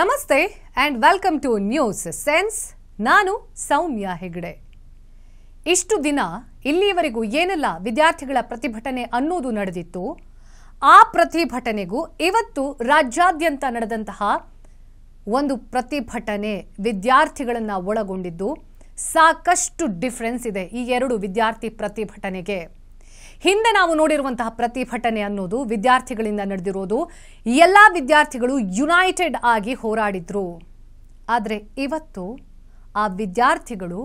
ನಮಸ್ತೆ and welcome to news sense ನಾನು ಸೌಮ್ಯ ಹೆಗ್ಡೆ ಇಷ್ಟು ದಿನ ಇಲ್ಲಿಯವರೆಗೂ ಏನೆಲ್ಲ ವಿದ್ಯಾರ್ಥಿಗಳ ಪ್ರತಿಭಟನೆ ಅನ್ನೋದು ನಡೆದಿತ್ತು ಆ ಪ್ರತಿಭಟನೆಗೂ ಇವತ್ತು ರಾಜ್ಯಾದ್ಯಂತ ನಡೆದಂತಹ ಒಂದು ಪ್ರತಿಭಟನೆ ವಿದ್ಯಾರ್ಥಿಗಳನ್ನು ಒಳಗೊಂಡಿದ್ದು ಸಾಕಷ್ಟು ಡಿಫ್ರೆನ್ಸ್ ಇದೆ ಈ ಎರಡು ವಿದ್ಯಾರ್ಥಿ ಪ್ರತಿಭಟನೆಗೆ ಹಿಂದೆ ನಾವು ನೋಡಿರುವಂತಹ ಪ್ರತಿಭಟನೆ ಅನ್ನೋದು ವಿದ್ಯಾರ್ಥಿಗಳಿಂದ ನಡೆದಿರೋದು ಎಲ್ಲ ವಿದ್ಯಾರ್ಥಿಗಳು ಯುನೈಟೆಡ್ ಆಗಿ ಹೋರಾಡಿದ್ರು ಆದರೆ ಇವತ್ತು ಆ ವಿದ್ಯಾರ್ಥಿಗಳು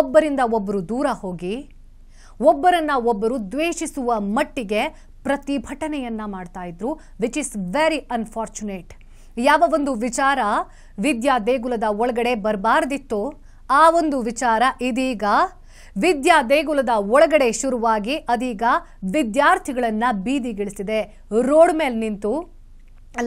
ಒಬ್ಬರಿಂದ ಒಬ್ಬರು ದೂರ ಹೋಗಿ ಒಬ್ಬರನ್ನ ಒಬ್ಬರು ದ್ವೇಷಿಸುವ ಮಟ್ಟಿಗೆ ಪ್ರತಿಭಟನೆಯನ್ನ ಮಾಡ್ತಾ ಇದ್ರು ವಿಚ್ ಇಸ್ ವೆರಿ ಅನ್ಫಾರ್ಚುನೇಟ್ ಯಾವ ಒಂದು ವಿಚಾರ ವಿದ್ಯಾ ದೇಗುಲದ ಒಳಗಡೆ ಬರಬಾರ್ದಿತ್ತೋ ಆ ಒಂದು ವಿಚಾರ ಇದೀಗ ವಿದ್ಯಾ ದೇಗುಲದ ಒಳಗಡೆ ಶುರುವಾಗಿ ಅದೀಗ ವಿದ್ಯಾರ್ಥಿಗಳನ್ನ ಬೀದಿಗಿಳಿಸಿದೆ ರೋಡ್ ಮೇಲೆ ನಿಂತು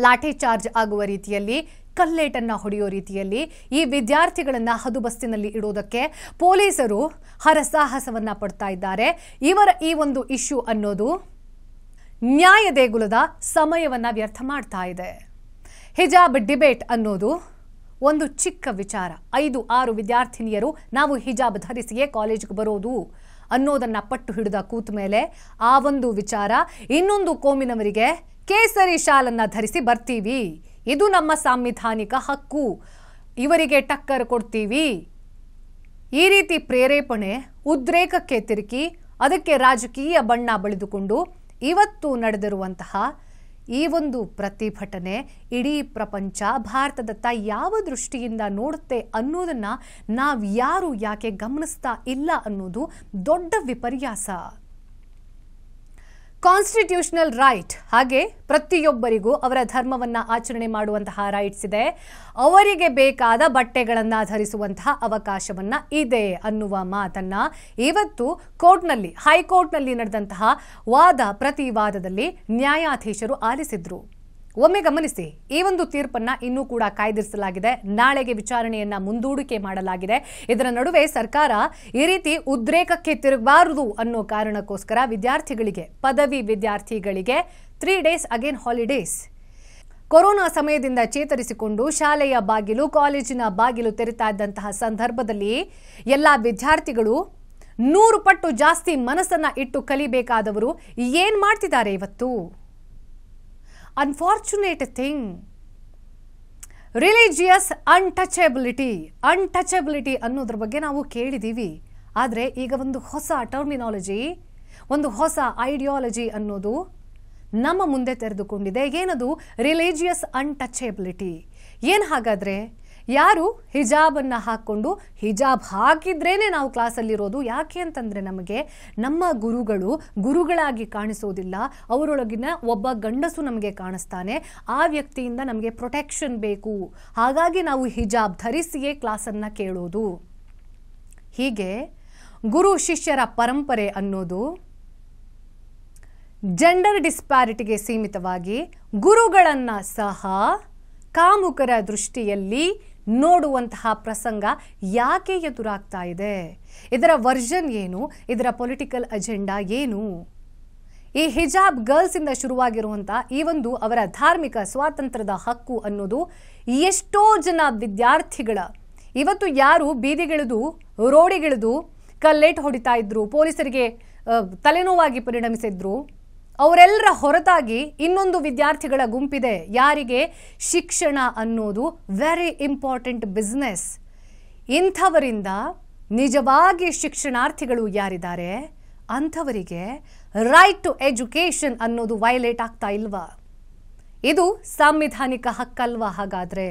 ಲಾಠಿ ಚಾರ್ಜ್ ಆಗುವ ರೀತಿಯಲ್ಲಿ ಕಲ್ಲೇಟನ್ನು ಹೊಡೆಯೋ ರೀತಿಯಲ್ಲಿ ಈ ವಿದ್ಯಾರ್ಥಿಗಳನ್ನು ಹದುಬಸ್ತಿನಲ್ಲಿ ಇಡೋದಕ್ಕೆ ಪೊಲೀಸರು ಹರಸಾಹಸವನ್ನ ಪಡ್ತಾ ಇದ್ದಾರೆ ಇವರ ಈ ಒಂದು ಇಶ್ಯೂ ಅನ್ನೋದು ನ್ಯಾಯ ದೇಗುಲದ ಸಮಯವನ್ನು ವ್ಯರ್ಥ ಮಾಡ್ತಾ ಇದೆ ಹಿಜಾಬ್ ಡಿಬೇಟ್ ಅನ್ನೋದು ಒಂದು ಚಿಕ್ಕ ವಿಚಾರ ಐದು ಆರು ವಿದ್ಯಾರ್ಥಿನಿಯರು ನಾವು ಹಿಜಾಬ್ ಧರಿಸಿಯೇ ಕಾಲೇಜ್ಗೆ ಬರೋದು ಅನ್ನೋದನ್ನ ಪಟ್ಟು ಹಿಡಿದ ಕೂತ ಮೇಲೆ ಆ ಒಂದು ವಿಚಾರ ಇನ್ನೊಂದು ಕೋಮಿನವರಿಗೆ ಕೇಸರಿ ಶಾಲನ್ನು ಧರಿಸಿ ಬರ್ತೀವಿ ಇದು ನಮ್ಮ ಸಾಂವಿಧಾನಿಕ ಹಕ್ಕು ಇವರಿಗೆ ಟಕ್ಕರ್ ಕೊಡ್ತೀವಿ ಈ ರೀತಿ ಪ್ರೇರೇಪಣೆ ಉದ್ರೇಕಕ್ಕೆ ತಿರುಕಿ ಅದಕ್ಕೆ ರಾಜಕೀಯ ಬಣ್ಣ ಬಳಿದುಕೊಂಡು ಇವತ್ತು ನಡೆದಿರುವಂತಹ ಈ ಒಂದು ಪ್ರತಿಭಟನೆ ಇಡೀ ಪ್ರಪಂಚ ಭಾರತದತ್ತ ಯಾವ ದೃಷ್ಟಿಯಿಂದ ನೋಡುತ್ತೆ ಅನ್ನೋದನ್ನು ನಾವು ಯಾರು ಯಾಕೆ ಗಮನಿಸ್ತಾ ಇಲ್ಲ ಅನ್ನೋದು ದೊಡ್ಡ ವಿಪರ್ಯಾಸ ಕಾನ್ಸ್ಟಿಟ್ಯೂಷನಲ್ ರೈಟ್ ಹಾಗೆ ಪ್ರತಿಯೊಬ್ಬರಿಗೂ ಅವರ ಧರ್ಮವನ್ನು ಆಚರಣೆ ಮಾಡುವಂತಹ ರೈಟ್ಸ್ ಇದೆ ಅವರಿಗೆ ಬೇಕಾದ ಬಟ್ಟೆಗಳನ್ನು ಧರಿಸುವಂತಹ ಅವಕಾಶವನ್ನು ಇದೆ ಅನ್ನುವ ಮಾತನ್ನು ಇವತ್ತು ಕೋರ್ಟ್ನಲ್ಲಿ ಹೈಕೋರ್ಟ್ನಲ್ಲಿ ನಡೆದಂತಹ ವಾದ ಪ್ರತಿವಾದದಲ್ಲಿ ನ್ಯಾಯಾಧೀಶರು ಆಲಿಸಿದ್ರು ಒಮ್ಮೆ ಗಮನಿಸಿ ಈ ಒಂದು ತೀರ್ಪನ್ನ ಇನ್ನೂ ಕೂಡ ಕಾಯ್ದಿರಿಸಲಾಗಿದೆ ನಾಳೆಗೆ ವಿಚಾರಣೆಯನ್ನ ಮುಂದೂಡಿಕೆ ಮಾಡಲಾಗಿದೆ ಇದರ ನಡುವೆ ಸರ್ಕಾರ ಈ ರೀತಿ ಉದ್ರೇಕಕ್ಕೆ ತಿರುಗಬಾರದು ಅನ್ನೋ ಕಾರಣಕ್ಕೋಸ್ಕರ ವಿದ್ಯಾರ್ಥಿಗಳಿಗೆ ಪದವಿ ವಿದ್ಯಾರ್ಥಿಗಳಿಗೆ three days again holidays corona ಸಮಯದಿಂದ ಚೇತರಿಸಿಕೊಂಡು ಶಾಲೆಯ ಬಾಗಿಲು ಕಾಲೇಜಿನ ಬಾಗಿಲು ತೆರೆತಾ ಇದ್ದಂತಹ ಸಂದರ್ಭದಲ್ಲಿ ಎಲ್ಲ ವಿದ್ಯಾರ್ಥಿಗಳು ನೂರು ಪಟ್ಟು ಜಾಸ್ತಿ ಮನಸ್ಸನ್ನು ಇಟ್ಟು ಕಲಿಬೇಕಾದವರು ಏನ್ ಮಾಡ್ತಿದ್ದಾರೆ ಇವತ್ತು unfortunate thing religious untouchability untouchability ಅನ್ನೋದ್ರ ಬಗ್ಗೆ ನಾವು ಕೇಳಿದ್ದೀವಿ ಆದರೆ ಈಗ ಒಂದು ಹೊಸ ಟರ್ಮಿನಾಲಜಿ ಒಂದು ಹೊಸ ಐಡಿಯಾಲಜಿ ಅನ್ನೋದು ನಮ್ಮ ಮುಂದೆ ತೆರೆದುಕೊಂಡಿದೆ ಏನದು ರಿಲಿಜಿಯಸ್ ಅನ್ಟಚಬಿಲಿಟಿ ಏನು ಹಾಗಾದರೆ ಯಾರು ಹಿಜಾಬನ್ನು ಹಾಕ್ಕೊಂಡು ಹಿಜಾಬ್ ಹಾಕಿದ್ರೇ ನಾವು ಕ್ಲಾಸಲ್ಲಿರೋದು ಯಾಕೆ ಅಂತಂದರೆ ನಮಗೆ ನಮ್ಮ ಗುರುಗಳು ಗುರುಗಳಾಗಿ ಕಾಣಿಸೋದಿಲ್ಲ ಅವರೊಳಗಿನ ಒಬ್ಬ ಗಂಡಸು ನಮಗೆ ಕಾಣಿಸ್ತಾನೆ ಆ ವ್ಯಕ್ತಿಯಿಂದ ನಮಗೆ ಪ್ರೊಟೆಕ್ಷನ್ ಬೇಕು ಹಾಗಾಗಿ ನಾವು ಹಿಜಾಬ್ ಧರಿಸಿಯೇ ಕ್ಲಾಸನ್ನು ಕೇಳೋದು ಹೀಗೆ ಗುರು ಶಿಷ್ಯರ ಪರಂಪರೆ ಅನ್ನೋದು ಜೆಂಡರ್ ಡಿಸ್ಪ್ಯಾರಿಟಿಗೆ ಸೀಮಿತವಾಗಿ ಗುರುಗಳನ್ನು ಸಹ ಕಾಮುಕರ ದೃಷ್ಟಿಯಲ್ಲಿ ನೋಡುವಂತಹ ಪ್ರಸಂಗ ಯಾಕೆ ಎದುರಾಗ್ತಾ ಇದೆ ಇದರ ವರ್ಜನ್ ಏನು ಇದರ ಪೊಲಿಟಿಕಲ್ ಅಜೆಂಡಾ ಏನು ಈ ಹಿಜಾಬ್ ಗರ್ಲ್ಸಿಂದ ಶುರುವಾಗಿರುವಂಥ ಈ ಒಂದು ಅವರ ಧಾರ್ಮಿಕ ಸ್ವಾತಂತ್ರ್ಯದ ಹಕ್ಕು ಅನ್ನೋದು ಎಷ್ಟೋ ಜನ ವಿದ್ಯಾರ್ಥಿಗಳ ಇವತ್ತು ಯಾರು ಬೀದಿಗಿಳಿದು ರೋಡಿಗಿಳಿದು ಕಲ್ಲೇಟ್ ಹೊಡಿತಾ ಇದ್ರು ಪೊಲೀಸರಿಗೆ ತಲೆನೋವಾಗಿ ಪರಿಣಮಿಸಿದ್ರು ಅವರೆಲ್ಲರ ಹೊರತಾಗಿ ಇನ್ನೊಂದು ವಿದ್ಯಾರ್ಥಿಗಳ ಗುಂಪಿದೆ ಯಾರಿಗೆ ಶಿಕ್ಷಣ ಅನ್ನೋದು ವೆರಿ ಇಂಪಾರ್ಟೆಂಟ್ ಬಿಸ್ನೆಸ್ ಇಂಥವರಿಂದ ನಿಜವಾಗಿ ಶಿಕ್ಷಣಾರ್ಥಿಗಳು ಯಾರಿದ್ದಾರೆ ಅಂಥವರಿಗೆ ರೈಟ್ ಟು ಎಜುಕೇಷನ್ ಅನ್ನೋದು ವೈಲೇಟ್ ಆಗ್ತಾ ಇಲ್ವಾ ಇದು ಸಾಂವಿಧಾನಿಕ ಹಕ್ಕಲ್ವಾ ಹಾಗಾದರೆ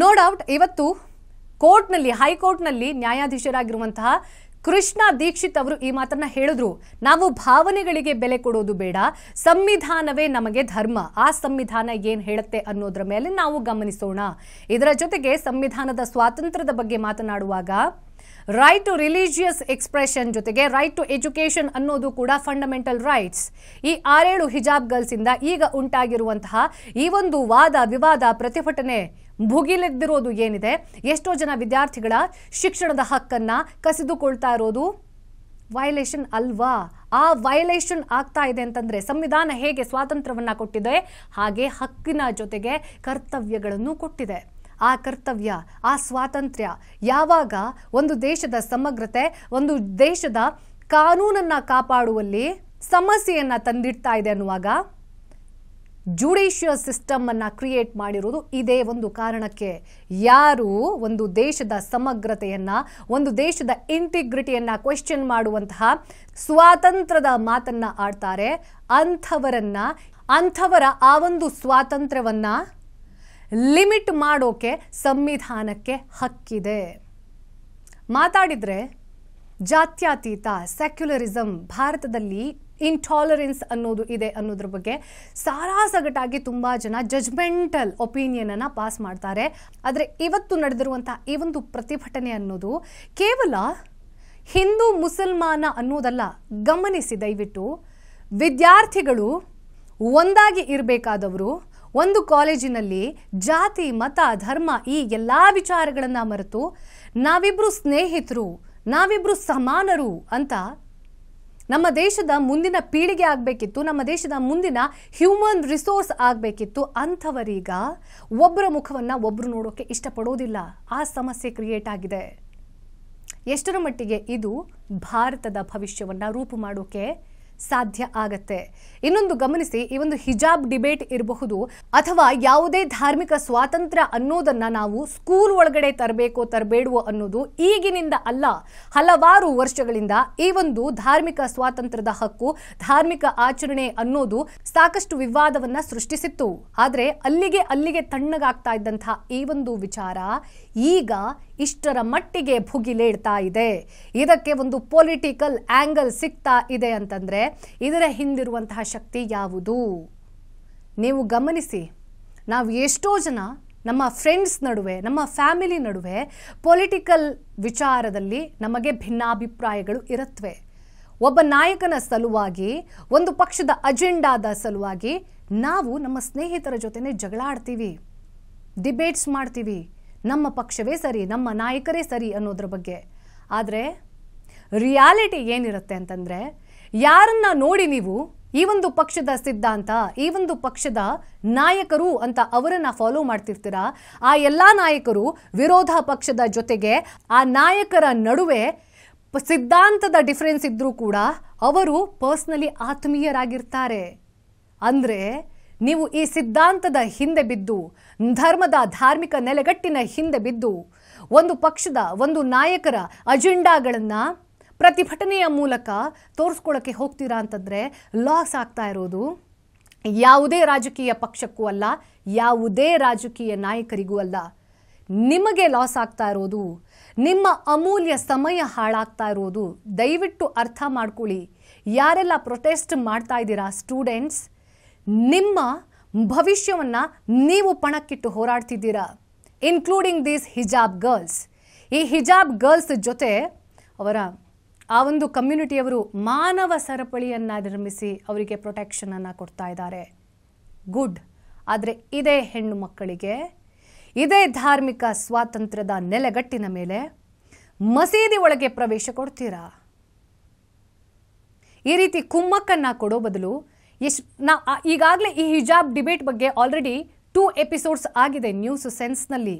ನೋ ಡೌಟ್ ಇವತ್ತು ಕೋರ್ಟ್ನಲ್ಲಿ ಹೈಕೋರ್ಟ್ನಲ್ಲಿ ನ್ಯಾಯಾಧೀಶರಾಗಿರುವಂತಹ ಕೃಷ್ಣ ದೀಕ್ಷಿತ್ ಅವರು ಈ ಮಾತನ್ನ ಹೇಳಿದ್ರು ನಾವು ಭಾವನೆಗಳಿಗೆ ಬೆಲೆ ಕೊಡೋದು ಬೇಡ ಸಂವಿಧಾನವೇ ನಮಗೆ ಧರ್ಮ ಆ ಸಂವಿಧಾನ ಏನ್ ಹೇಳುತ್ತೆ ಅನ್ನೋದ್ರ ಮೇಲೆ ನಾವು ಗಮನಿಸೋಣ ಇದರ ಜೊತೆಗೆ ಸಂವಿಧಾನದ ಸ್ವಾತಂತ್ರ್ಯದ ಬಗ್ಗೆ ಮಾತನಾಡುವಾಗ ರೈಟ್ ಟು ರಿಲಿಜಿಯಸ್ ಎಕ್ಸ್ಪ್ರೆಷನ್ ಜೊತೆಗೆ ರೈಟ್ ಟು ಎಜುಕೇಷನ್ ಅನ್ನೋದು ಕೂಡ ಫಂಡಮೆಂಟಲ್ ರೈಟ್ಸ್ ಈ ಆರೇಳು ಹಿಜಾಬ್ ಗರ್ಲ್ಸಿಂದ ಈಗ ಉಂಟಾಗಿರುವಂತಹ ಈ ಒಂದು ವಾದ ವಿವಾದ ಪ್ರತಿಭಟನೆ ಭುಗಿಲೆದ್ದಿರೋದು ಏನಿದೆ ಎಷ್ಟೋ ಜನ ವಿದ್ಯಾರ್ಥಿಗಳ ಶಿಕ್ಷಣದ ಹಕ್ಕನ್ನು ಕಸಿದುಕೊಳ್ತಾ ಇರೋದು ವಯಲೇಷನ್ ಅಲ್ವಾ ಆ ವಯಲೇಷನ್ ಆಗ್ತಾ ಇದೆ ಅಂತಂದರೆ ಸಂವಿಧಾನ ಹೇಗೆ ಸ್ವಾತಂತ್ರ್ಯವನ್ನು ಕೊಟ್ಟಿದೆ ಹಾಗೆ ಹಕ್ಕಿನ ಜೊತೆಗೆ ಕರ್ತವ್ಯಗಳನ್ನು ಕೊಟ್ಟಿದೆ ಆ ಕರ್ತವ್ಯ ಆ ಸ್ವಾತಂತ್ರ್ಯ ಯಾವಾಗ ಒಂದು ದೇಶದ ಸಮಗ್ರತೆ ಒಂದು ದೇಶದ ಕಾನೂನನ್ನು ಕಾಪಾಡುವಲ್ಲಿ ಸಮಸ್ಯೆಯನ್ನು ತಂದಿಡ್ತಾ ಇದೆ ಅನ್ನುವಾಗ ಜುಡಿಷಿಯಲ್ ಸಿಸ್ಟಮನ್ನು ಕ್ರಿಯೇಟ್ ಮಾಡಿರೋದು ಇದೇ ಒಂದು ಕಾರಣಕ್ಕೆ ಯಾರು ಒಂದು ದೇಶದ ಸಮಗ್ರತೆಯನ್ನು ಒಂದು ದೇಶದ ಇಂಟಿಗ್ರಿಟಿಯನ್ನು ಕ್ವೆಶ್ಚನ್ ಮಾಡುವಂತಹ ಸ್ವಾತಂತ್ರ್ಯದ ಮಾತನ್ನು ಆಡ್ತಾರೆ ಅಂಥವರನ್ನು ಅಂಥವರ ಆ ಒಂದು ಸ್ವಾತಂತ್ರ್ಯವನ್ನು ಲಿಮಿಟ್ ಮಾಡೋಕೆ ಸಂವಿಧಾನಕ್ಕೆ ಹಕ್ಕಿದೆ ಮಾತಾಡಿದರೆ ಜಾತ್ಯಾತೀತ ಸೆಕ್ಯುಲರಿಸಮ್ ಭಾರತದಲ್ಲಿ ಇಂಟಾಲರೆನ್ಸ್ ಅನ್ನೋದು ಇದೆ ಅನ್ನೋದ್ರ ಬಗ್ಗೆ ಸಾರಾಸಗಟಾಗಿ ತುಂಬ ಜನ ಜಜ್ಮೆಂಟಲ್ ಒಪಿನಿಯನನ್ನು ಪಾಸ್ ಮಾಡ್ತಾರೆ ಆದರೆ ಇವತ್ತು ನಡೆದಿರುವಂಥ ಈ ಒಂದು ಪ್ರತಿಭಟನೆ ಅನ್ನೋದು ಕೇವಲ ಹಿಂದೂ ಮುಸಲ್ಮಾನ ಅನ್ನೋದಲ್ಲ ಗಮನಿಸಿ ದಯವಿಟ್ಟು ವಿದ್ಯಾರ್ಥಿಗಳು ಒಂದಾಗಿ ಇರಬೇಕಾದವರು ಒಂದು ಕಾಲೇಜಿನಲ್ಲಿ ಜಾತಿ ಮತ ಧರ್ಮ ಈ ಎಲ್ಲ ವಿಚಾರಗಳನ್ನು ಮರೆತು ನಾವಿಬ್ಬರು ಸ್ನೇಹಿತರು ನಾವಿಬ್ಬರು ಸಮಾನರು ಅಂತ ನಮ್ಮ ದೇಶದ ಮುಂದಿನ ಪೀಳಿಗೆ ಆಗಬೇಕಿತ್ತು ನಮ್ಮ ದೇಶದ ಮುಂದಿನ ಹ್ಯೂಮನ್ ರಿಸೋರ್ಸ್ ಆಗಬೇಕಿತ್ತು ಅಂಥವರೀಗ ಒಬ್ಬರ ಮುಖವನ್ನು ಒಬ್ಬರು ನೋಡೋಕ್ಕೆ ಇಷ್ಟಪಡೋದಿಲ್ಲ ಆ ಸಮಸ್ಯೆ ಕ್ರಿಯೇಟ್ ಆಗಿದೆ ಎಷ್ಟರ ಮಟ್ಟಿಗೆ ಇದು ಭಾರತದ ಭವಿಷ್ಯವನ್ನು ರೂಪು ಮಾಡೋಕ್ಕೆ ಸಾಧ್ಯ ಆಗತ್ತೆ ಇನ್ನೊಂದು ಗಮನಿಸಿ ಈ ಒಂದು ಹಿಜಾಬ್ ಡಿಬೇಟ್ ಇರಬಹುದು ಅಥವಾ ಯಾವುದೇ ಧಾರ್ಮಿಕ ಸ್ವಾತಂತ್ರ್ಯ ಅನ್ನೋದನ್ನ ನಾವು ಸ್ಕೂಲ್ ಒಳಗಡೆ ತರಬೇಕೋ ತರಬೇಡವೋ ಅನ್ನೋದು ಈಗಿನಿಂದ ಅಲ್ಲ ಹಲವಾರು ವರ್ಷಗಳಿಂದ ಈ ಒಂದು ಧಾರ್ಮಿಕ ಸ್ವಾತಂತ್ರ್ಯದ ಹಕ್ಕು ಧಾರ್ಮಿಕ ಆಚರಣೆ ಅನ್ನೋದು ಸಾಕಷ್ಟು ವಿವಾದವನ್ನ ಸೃಷ್ಟಿಸಿತ್ತು ಆದರೆ ಅಲ್ಲಿಗೆ ಅಲ್ಲಿಗೆ ತಣ್ಣಗಾಗ್ತಾ ಇದ್ದಂತಹ ಈ ಒಂದು ವಿಚಾರ ಈಗ ಇಷ್ಟರ ಮಟ್ಟಿಗೆ ಭುಗಿಲೇಳ್ತಾ ಇದೆ ಇದಕ್ಕೆ ಒಂದು ಪೊಲಿಟಿಕಲ್ ಆ್ಯಂಗಲ್ ಸಿಗ್ತಾ ಇದೆ ಅಂತಂದರೆ ಇದರ ಹಿಂದಿರುವಂತಹ ಶಕ್ತಿ ಯಾವುದು ನೀವು ಗಮನಿಸಿ ನಾವು ಎಷ್ಟೋ ಜನ ನಮ್ಮ ಫ್ರೆಂಡ್ಸ್ ನಡುವೆ ನಮ್ಮ ಫ್ಯಾಮಿಲಿ ನಡುವೆ ಪೊಲಿಟಿಕಲ್ ವಿಚಾರದಲ್ಲಿ ನಮಗೆ ಭಿನ್ನಾಭಿಪ್ರಾಯಗಳು ಇರುತ್ತವೆ ಒಬ್ಬ ನಾಯಕನ ಸಲುವಾಗಿ ಒಂದು ಪಕ್ಷದ ಅಜೆಂಡಾದ ಸಲುವಾಗಿ ನಾವು ನಮ್ಮ ಸ್ನೇಹಿತರ ಜೊತೆನೇ ಜಗಳಾಡ್ತೀವಿ ಡಿಬೇಟ್ಸ್ ಮಾಡ್ತೀವಿ ನಮ್ಮ ಪಕ್ಷವೇ ಸರಿ ನಮ್ಮ ನಾಯಕರೇ ಸರಿ ಅನ್ನೋದ್ರ ಬಗ್ಗೆ ಆದರೆ ರಿಯಾಲಿಟಿ ಏನಿರುತ್ತೆ ಅಂತಂದರೆ ಯಾರನ್ನ ನೋಡಿ ನೀವು ಈ ಒಂದು ಪಕ್ಷದ ಸಿದ್ಧಾಂತ ಈ ಒಂದು ಪಕ್ಷದ ನಾಯಕರು ಅಂತ ಅವರನ್ನು ಫಾಲೋ ಮಾಡ್ತಿರ್ತೀರ ಆ ಎಲ್ಲ ನಾಯಕರು ವಿರೋಧ ಪಕ್ಷದ ಜೊತೆಗೆ ಆ ನಾಯಕರ ನಡುವೆ ಸಿದ್ಧಾಂತದ ಡಿಫ್ರೆನ್ಸ್ ಇದ್ದರೂ ಕೂಡ ಅವರು ಪರ್ಸ್ನಲಿ ಆತ್ಮೀಯರಾಗಿರ್ತಾರೆ ಅಂದರೆ ನೀವು ಈ ಸಿದ್ಧಾಂತದ ಹಿಂದೆ ಬಿದ್ದು ಧರ್ಮದ ಧಾರ್ಮಿಕ ನೆಲೆಗಟ್ಟಿನ ಹಿಂದೆ ಬಿದ್ದು ಒಂದು ಪಕ್ಷದ ಒಂದು ನಾಯಕರ ಅಜೆಂಡಾಗಳನ್ನು ಪ್ರತಿಭಟನೆಯ ಮೂಲಕ ತೋರಿಸ್ಕೊಳ್ಳೋಕ್ಕೆ ಹೋಗ್ತೀರಾ ಅಂತಂದರೆ ಲಾಸ್ ಆಗ್ತಾ ಇರೋದು ಯಾವುದೇ ರಾಜಕೀಯ ಪಕ್ಷಕ್ಕೂ ಅಲ್ಲ ಯಾವುದೇ ರಾಜಕೀಯ ನಾಯಕರಿಗೂ ಅಲ್ಲ ನಿಮಗೆ ಲಾಸ್ ಆಗ್ತಾ ಇರೋದು ನಿಮ್ಮ ಅಮೂಲ್ಯ ಸಮಯ ಹಾಳಾಗ್ತಾ ಇರೋದು ದಯವಿಟ್ಟು ಅರ್ಥ ಮಾಡ್ಕೊಳ್ಳಿ ಯಾರೆಲ್ಲ ಪ್ರೊಟೆಸ್ಟ್ ಮಾಡ್ತಾ ಇದ್ದೀರಾ ಸ್ಟೂಡೆಂಟ್ಸ್ ನಿಮ್ಮ ಭವಿಷ್ಯವನ್ನು ನೀವು ಪಣಕ್ಕಿಟ್ಟು ಹೋರಾಡ್ತಿದ್ದೀರಾ ಇನ್ಕ್ಲೂಡಿಂಗ್ ದೀಸ್ ಹಿಜಾಬ್ ಗರ್ಲ್ಸ್ ಈ ಹಿಜಾಬ್ ಗರ್ಲ್ಸ್ ಜೊತೆ ಅವರ ಆ ಒಂದು ಕಮ್ಯುನಿಟಿಯವರು ಮಾನವ ಸರಪಳಿಯನ್ನು ನಿರ್ಮಿಸಿ ಅವರಿಗೆ ಪ್ರೊಟೆಕ್ಷನನ್ನು ಕೊಡ್ತಾ ಇದ್ದಾರೆ ಗುಡ್ ಆದರೆ ಇದೇ ಹೆಣ್ಣು ಮಕ್ಕಳಿಗೆ ಇದೇ ಧಾರ್ಮಿಕ ಸ್ವಾತಂತ್ರ್ಯದ ನೆಲೆಗಟ್ಟಿನ ಮೇಲೆ ಮಸೀದಿ ಒಳಗೆ ಪ್ರವೇಶ ಕೊಡ್ತೀರಾ ಈ ರೀತಿ ಕುಮ್ಮಕ್ಕನ್ನು ಕೊಡೋ ಬದಲು ಎಷ್ಟು ನಾ ಈಗಾಗಲೇ ಈ ಹಿಜಾಬ್ ಡಿಬೇಟ್ ಬಗ್ಗೆ ಆಲ್ರೆಡಿ ಟೂ ಎಪಿಸೋಡ್ಸ್ ಆಗಿದೆ ನ್ಯೂಸ್ ಸೆನ್ಸ್ನಲ್ಲಿ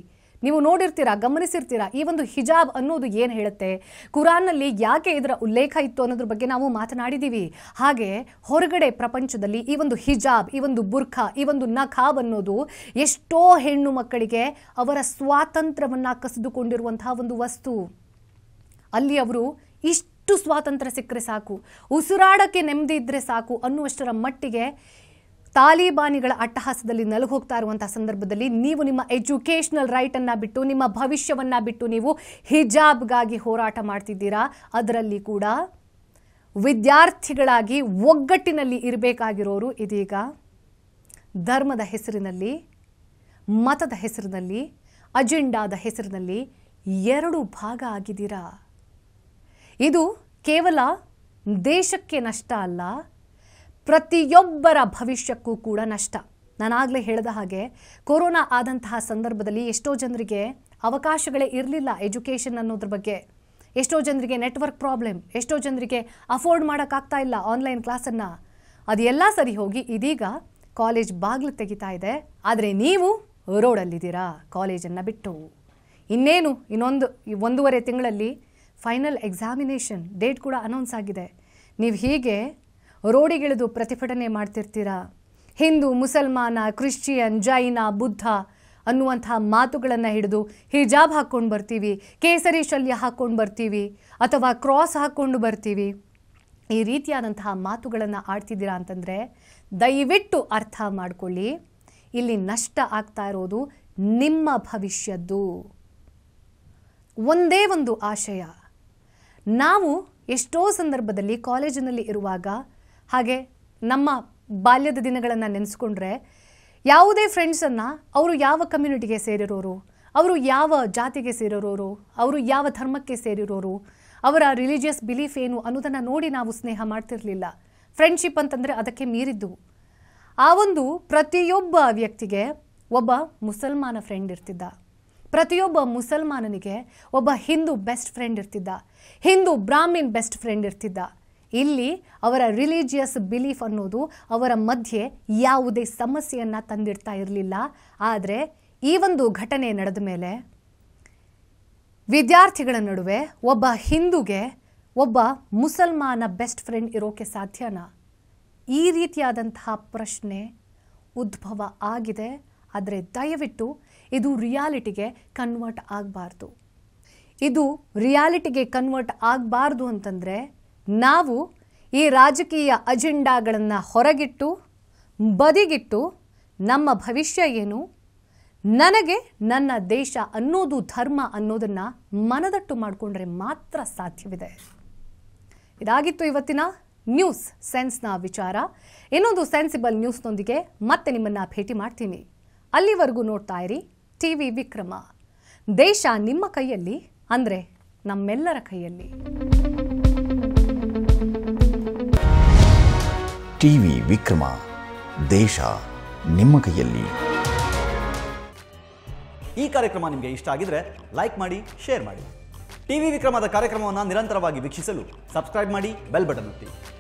ನೀವು ನೋಡಿರ್ತೀರಾ ಗಮನಿಸಿರ್ತೀರಾ ಈ ಒಂದು ಹಿಜಾಬ್ ಅನ್ನೋದು ಏನು ಹೇಳುತ್ತೆ ಕುರಾನ್ನಲ್ಲಿ ಯಾಕೆ ಇದರ ಉಲ್ಲೇಖ ಇತ್ತು ಅನ್ನೋದ್ರ ಬಗ್ಗೆ ನಾವು ಮಾತನಾಡಿದ್ದೀವಿ ಹಾಗೆ ಹೊರಗಡೆ ಪ್ರಪಂಚದಲ್ಲಿ ಈ ಒಂದು ಹಿಜಾಬ್ ಈ ಒಂದು ಬುರ್ಖಾ ಈ ಒಂದು ನಖಾಬ್ ಅನ್ನೋದು ಎಷ್ಟೋ ಹೆಣ್ಣು ಮಕ್ಕಳಿಗೆ ಅವರ ಸ್ವಾತಂತ್ರ್ಯವನ್ನು ಕಸಿದುಕೊಂಡಿರುವಂತಹ ಒಂದು ವಸ್ತು ಅಲ್ಲಿ ಅವರು ಇಷ್ಟು ಇಷ್ಟು ಸ್ವಾತಂತ್ರ್ಯ ಸಿಕ್ಕರೆ ಸಾಕು ಉಸಿರಾಡಕ್ಕೆ ನೆಮ್ಮದಿ ಇದ್ದರೆ ಸಾಕು ಅನ್ನುವಷ್ಟರ ಮಟ್ಟಿಗೆ ತಾಲಿಬಾನಿಗಳ ಅಟ್ಟಹಾಸದಲ್ಲಿ ನಲುಗೋಗ್ತಾ ಇರುವಂತಹ ಸಂದರ್ಭದಲ್ಲಿ ನೀವು ನಿಮ್ಮ ಎಜುಕೇಷನಲ್ ರೈಟನ್ನು ಬಿಟ್ಟು ನಿಮ್ಮ ಭವಿಷ್ಯವನ್ನು ಬಿಟ್ಟು ನೀವು ಹಿಜಾಬ್ಗಾಗಿ ಹೋರಾಟ ಮಾಡ್ತಿದ್ದೀರಾ ಅದರಲ್ಲಿ ಕೂಡ ವಿದ್ಯಾರ್ಥಿಗಳಾಗಿ ಒಗ್ಗಟ್ಟಿನಲ್ಲಿ ಇರಬೇಕಾಗಿರೋರು ಇದೀಗ ಧರ್ಮದ ಹೆಸರಿನಲ್ಲಿ ಮತದ ಹೆಸರಿನಲ್ಲಿ ಅಜೆಂಡಾದ ಹೆಸರಿನಲ್ಲಿ ಎರಡು ಭಾಗ ಆಗಿದ್ದೀರಾ ಇದು ಕೇವಲ ದೇಶಕ್ಕೆ ನಷ್ಟ ಅಲ್ಲ ಪ್ರತಿಯೊಬ್ಬರ ಭವಿಷ್ಯಕ್ಕೂ ಕೂಡ ನಷ್ಟ ನಾನಾಗಲೇ ಹೇಳಿದ ಹಾಗೆ ಕೊರೋನಾ ಆದಂತಹ ಸಂದರ್ಭದಲ್ಲಿ ಎಷ್ಟೋ ಜನರಿಗೆ ಅವಕಾಶಗಳೇ ಇರಲಿಲ್ಲ ಎಜುಕೇಷನ್ ಅನ್ನೋದ್ರ ಬಗ್ಗೆ ಎಷ್ಟೋ ಜನರಿಗೆ ನೆಟ್ವರ್ಕ್ ಪ್ರಾಬ್ಲಮ್ ಎಷ್ಟೋ ಜನರಿಗೆ ಅಫೋರ್ಡ್ ಮಾಡೋಕ್ಕಾಗ್ತಾ ಇಲ್ಲ ಆನ್ಲೈನ್ ಕ್ಲಾಸನ್ನು ಅದೆಲ್ಲ ಸರಿ ಹೋಗಿ ಇದೀಗ ಕಾಲೇಜ್ ಬಾಗಿಲು ತೆಗಿತಾ ಇದೆ ಆದರೆ ನೀವು ರೋಡಲ್ಲಿದ್ದೀರಾ ಕಾಲೇಜನ್ನು ಬಿಟ್ಟು ಇನ್ನೇನು ಇನ್ನೊಂದು ಒಂದೂವರೆ ತಿಂಗಳಲ್ಲಿ ಫೈನಲ್ ಎಕ್ಸಾಮಿನೇಷನ್ ಡೇಟ್ ಕೂಡ ಅನೌನ್ಸ್ ಆಗಿದೆ ನೀವು ಹೀಗೆ ರೋಡಿಗಿಳಿದು ಪ್ರತಿಭಟನೆ ಮಾಡ್ತಿರ್ತೀರಾ ಹಿಂದೂ ಮುಸಲ್ಮಾನ ಕ್ರಿಶ್ಚಿಯನ್ ಜೈನ ಬುದ್ಧ ಅನ್ನುವಂಥ ಮಾತುಗಳನ್ನು ಹಿಡಿದು ಹಿಜಾಬ್ ಹಾಕ್ಕೊಂಡು ಬರ್ತೀವಿ ಕೇಸರಿ ಶಲ್ಯ ಹಾಕ್ಕೊಂಡು ಬರ್ತೀವಿ ಅಥವಾ ಕ್ರಾಸ್ ಹಾಕ್ಕೊಂಡು ಬರ್ತೀವಿ ಈ ರೀತಿಯಾದಂತಹ ಮಾತುಗಳನ್ನು ಆಡ್ತಿದ್ದೀರಾ ಅಂತಂದರೆ ದಯವಿಟ್ಟು ಅರ್ಥ ಮಾಡಿಕೊಳ್ಳಿ ಇಲ್ಲಿ ನಷ್ಟ ಆಗ್ತಾ ಇರೋದು ನಿಮ್ಮ ಭವಿಷ್ಯದ್ದು ಒಂದೇ ಒಂದು ಆಶಯ ನಾವು ಎಷ್ಟೋ ಸಂದರ್ಭದಲ್ಲಿ ಕಾಲೇಜಿನಲ್ಲಿ ಇರುವಾಗ ಹಾಗೆ ನಮ್ಮ ಬಾಲ್ಯದ ದಿನಗಳನ್ನು ನೆನೆಸ್ಕೊಂಡ್ರೆ ಯಾವುದೇ ಫ್ರೆಂಡ್ಸನ್ನು ಅವರು ಯಾವ ಕಮ್ಯುನಿಟಿಗೆ ಸೇರಿರೋರು ಅವರು ಯಾವ ಜಾತಿಗೆ ಸೇರಿರೋರು ಅವರು ಯಾವ ಧರ್ಮಕ್ಕೆ ಸೇರಿರೋರು ಅವರ ರಿಲಿಜಿಯಸ್ ಬಿಲೀಫ್ ಏನು ಅನ್ನೋದನ್ನು ನೋಡಿ ನಾವು ಸ್ನೇಹ ಮಾಡ್ತಿರಲಿಲ್ಲ ಫ್ರೆಂಡ್ಶಿಪ್ ಅಂತಂದರೆ ಅದಕ್ಕೆ ಮೀರಿದ್ದು ಆ ಒಂದು ಪ್ರತಿಯೊಬ್ಬ ವ್ಯಕ್ತಿಗೆ ಒಬ್ಬ ಮುಸಲ್ಮಾನ ಫ್ರೆಂಡ್ ಇರ್ತಿದ್ದ ಪ್ರತಿಯೊಬ್ಬ ಮುಸಲ್ಮಾನನಿಗೆ ಒಬ್ಬ ಹಿಂದೂ ಬೆಸ್ಟ್ ಫ್ರೆಂಡ್ ಇರ್ತಿದ್ದ ಹಿಂದೂ ಬ್ರಾಹ್ಮಿನ್ ಬೆಸ್ಟ್ ಫ್ರೆಂಡ್ ಇರ್ತಿದ್ದ ಇಲ್ಲಿ ಅವರ ರಿಲಿಜಿಯಸ್ ಬಿಲೀಫ್ ಅನ್ನೋದು ಅವರ ಮಧ್ಯೆ ಯಾವುದೇ ಸಮಸ್ಯೆಯನ್ನು ತಂದಿಡ್ತಾ ಇರಲಿಲ್ಲ ಆದರೆ ಈ ಒಂದು ಘಟನೆ ನಡೆದ ಮೇಲೆ ವಿದ್ಯಾರ್ಥಿಗಳ ನಡುವೆ ಒಬ್ಬ ಹಿಂದೂಗೆ ಒಬ್ಬ ಮುಸಲ್ಮಾನ ಬೆಸ್ಟ್ ಫ್ರೆಂಡ್ ಇರೋಕೆ ಸಾಧ್ಯನಾ ಈ ರೀತಿಯಾದಂತಹ ಪ್ರಶ್ನೆ ಉದ್ಭವ ಆಗಿದೆ ಆದರೆ ದಯವಿಟ್ಟು ಇದು ರಿಯಾಲಿಟಿಗೆ ಕನ್ವರ್ಟ್ ಆಗಬಾರ್ದು ಇದು ರಿಯಾಲಿಟಿಗೆ ಕನ್ವರ್ಟ್ ಆಗಬಾರ್ದು ಅಂತಂದರೆ ನಾವು ಈ ರಾಜಕೀಯ ಅಜೆಂಡಾಗಳನ್ನು ಹೊರಗಿಟ್ಟು ಬದಿಗಿಟ್ಟು ನಮ್ಮ ಭವಿಷ್ಯ ಏನು ನನಗೆ ನನ್ನ ದೇಶ ಅನ್ನೋದು ಧರ್ಮ ಅನ್ನೋದನ್ನು ಮನದಟ್ಟು ಮಾಡಿಕೊಂಡ್ರೆ ಮಾತ್ರ ಸಾಧ್ಯವಿದೆ ಇದಾಗಿತ್ತು ಇವತ್ತಿನ ನ್ಯೂಸ್ ಸೆನ್ಸ್ನ ವಿಚಾರ ಇನ್ನೊಂದು ಸೆನ್ಸಿಬಲ್ ನ್ಯೂಸ್ನೊಂದಿಗೆ ಮತ್ತೆ ನಿಮ್ಮನ್ನು ಭೇಟಿ ಮಾಡ್ತೀನಿ ಅಲ್ಲಿವರೆಗೂ ನೋಡ್ತಾ ಇರಿ ಟಿ ವಿ ವಿಕ್ರಮ ದೇಶ ನಿಮ್ಮ ಕೈಯಲ್ಲಿ ಅಂದರೆ ನಮ್ಮೆಲ್ಲರ ಕೈಯಲ್ಲಿ ಟಿ ವಿ ವಿಕ್ರಮ ದೇಶ ನಿಮ್ಮ ಕೈಯಲ್ಲಿ ಈ ಕಾರ್ಯಕ್ರಮ ನಿಮಗೆ ಇಷ್ಟ ಆಗಿದ್ರೆ ಲೈಕ್ ಮಾಡಿ ಶೇರ್ ಮಾಡಿ ಟಿವಿ ವಿಕ್ರಮದ ಕಾರ್ಯಕ್ರಮವನ್ನು ನಿರಂತರವಾಗಿ ವೀಕ್ಷಿಸಲು ಸಬ್ಸ್ಕ್ರೈಬ್ ಮಾಡಿ ಬೆಲ್ ಬಟನ್ ಒತ್ತಿ